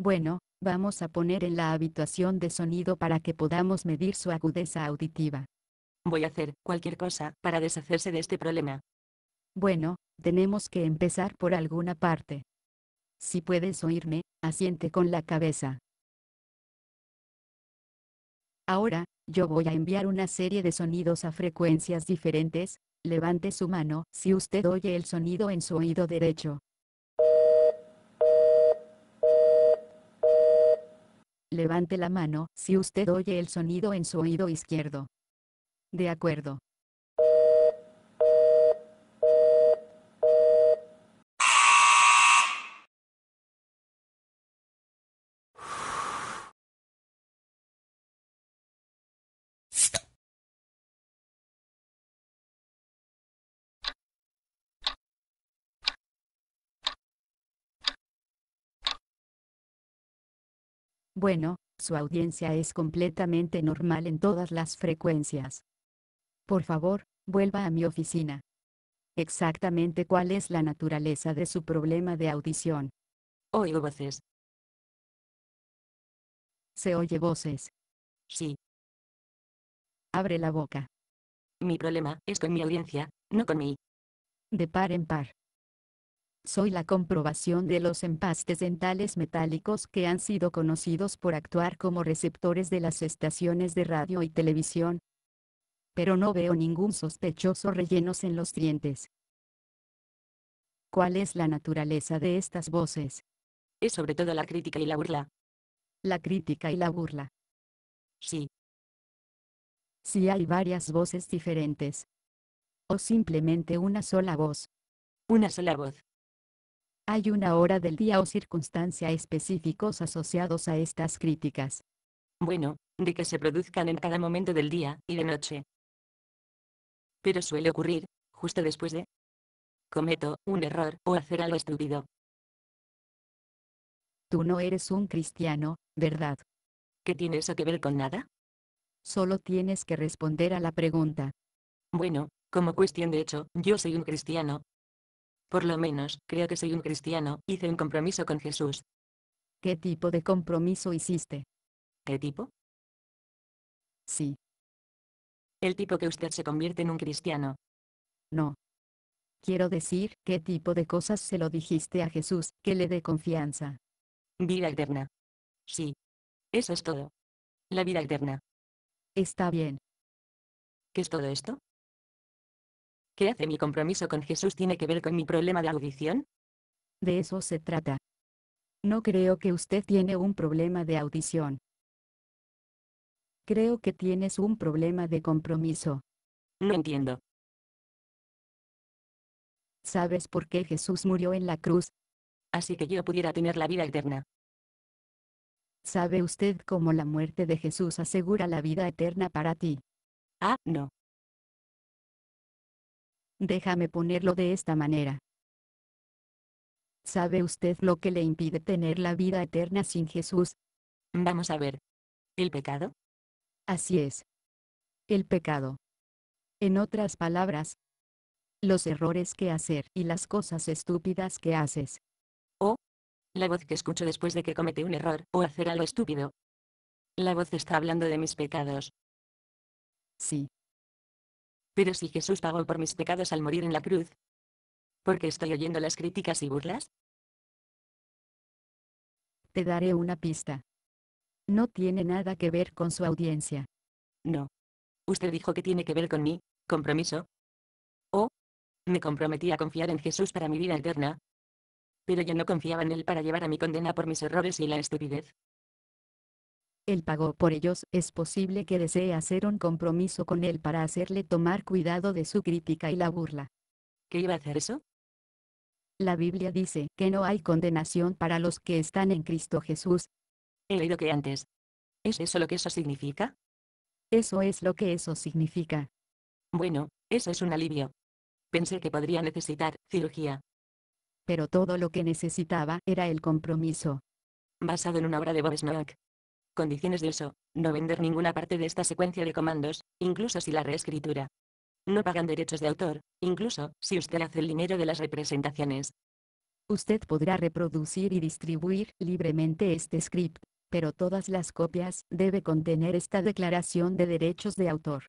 Bueno, vamos a poner en la habitación de sonido para que podamos medir su agudeza auditiva. Voy a hacer cualquier cosa para deshacerse de este problema. Bueno, tenemos que empezar por alguna parte. Si puedes oírme, asiente con la cabeza. Ahora, yo voy a enviar una serie de sonidos a frecuencias diferentes, levante su mano si usted oye el sonido en su oído derecho. Levante la mano, si usted oye el sonido en su oído izquierdo. De acuerdo. Bueno, su audiencia es completamente normal en todas las frecuencias. Por favor, vuelva a mi oficina. Exactamente cuál es la naturaleza de su problema de audición. Oigo voces. Se oye voces. Sí. Abre la boca. Mi problema es con mi audiencia, no con mí. De par en par soy la comprobación de los empastes dentales metálicos que han sido conocidos por actuar como receptores de las estaciones de radio y televisión. Pero no veo ningún sospechoso rellenos en los dientes. ¿Cuál es la naturaleza de estas voces? Es sobre todo la crítica y la burla. La crítica y la burla. Sí. Si hay varias voces diferentes. O simplemente una sola voz. Una sola voz. Hay una hora del día o circunstancia específicos asociados a estas críticas. Bueno, de que se produzcan en cada momento del día y de noche. Pero suele ocurrir, justo después de... Cometo un error o hacer algo estúpido. Tú no eres un cristiano, ¿verdad? ¿Qué tiene eso que ver con nada? Solo tienes que responder a la pregunta. Bueno, como cuestión de hecho, yo soy un cristiano, por lo menos, creo que soy un cristiano, hice un compromiso con Jesús. ¿Qué tipo de compromiso hiciste? ¿Qué tipo? Sí. El tipo que usted se convierte en un cristiano. No. Quiero decir, ¿qué tipo de cosas se lo dijiste a Jesús, que le dé confianza? Vida eterna. Sí. Eso es todo. La vida eterna. Está bien. ¿Qué es todo esto? ¿Qué hace mi compromiso con Jesús tiene que ver con mi problema de audición? De eso se trata. No creo que usted tiene un problema de audición. Creo que tienes un problema de compromiso. No entiendo. ¿Sabes por qué Jesús murió en la cruz? Así que yo pudiera tener la vida eterna. ¿Sabe usted cómo la muerte de Jesús asegura la vida eterna para ti? Ah, no. Déjame ponerlo de esta manera. ¿Sabe usted lo que le impide tener la vida eterna sin Jesús? Vamos a ver. ¿El pecado? Así es. El pecado. En otras palabras, los errores que hacer y las cosas estúpidas que haces. O, la voz que escucho después de que comete un error o hacer algo estúpido. La voz está hablando de mis pecados. Sí. Pero si Jesús pagó por mis pecados al morir en la cruz, ¿por qué estoy oyendo las críticas y burlas? Te daré una pista. No tiene nada que ver con su audiencia. No. Usted dijo que tiene que ver con mi compromiso. O me comprometí a confiar en Jesús para mi vida eterna. Pero yo no confiaba en él para llevar a mi condena por mis errores y la estupidez. Él pagó por ellos, es posible que desee hacer un compromiso con él para hacerle tomar cuidado de su crítica y la burla. ¿Qué iba a hacer eso? La Biblia dice que no hay condenación para los que están en Cristo Jesús. He leído que antes. ¿Es eso lo que eso significa? Eso es lo que eso significa. Bueno, eso es un alivio. Pensé que podría necesitar cirugía. Pero todo lo que necesitaba era el compromiso. Basado en una obra de Bob condiciones de uso, no vender ninguna parte de esta secuencia de comandos, incluso si la reescritura. No pagan derechos de autor, incluso si usted hace el dinero de las representaciones. Usted podrá reproducir y distribuir libremente este script, pero todas las copias debe contener esta declaración de derechos de autor.